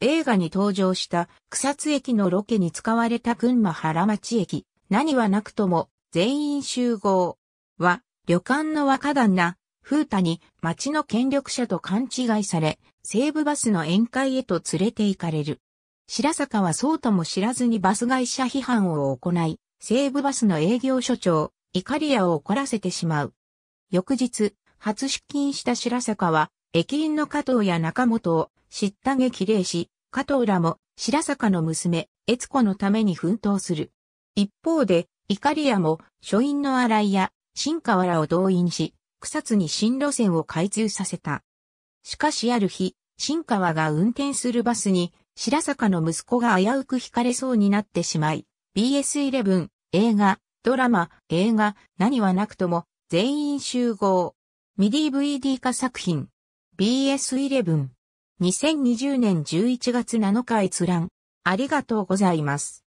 映画に登場した草津駅のロケに使われた群馬原町駅、何はなくとも全員集合は旅館の若旦那、風太に町の権力者と勘違いされ、西武バスの宴会へと連れて行かれる。白坂はそうとも知らずにバス会社批判を行い、西武バスの営業所長、イカリアを怒らせてしまう。翌日、初出勤した白坂は、駅員の加藤や中本を知げき激励し、加藤らも白坂の娘、悦子のために奮闘する。一方で、怒り屋も書院の荒井や新河原を動員し、草津に新路線を開通させた。しかしある日、新川が運転するバスに、白坂の息子が危うく惹かれそうになってしまい、BS11、映画、ドラマ、映画、何はなくとも、全員集合。ミディ VD 化作品。BS11。2020年11月7日閲覧。ありがとうございます。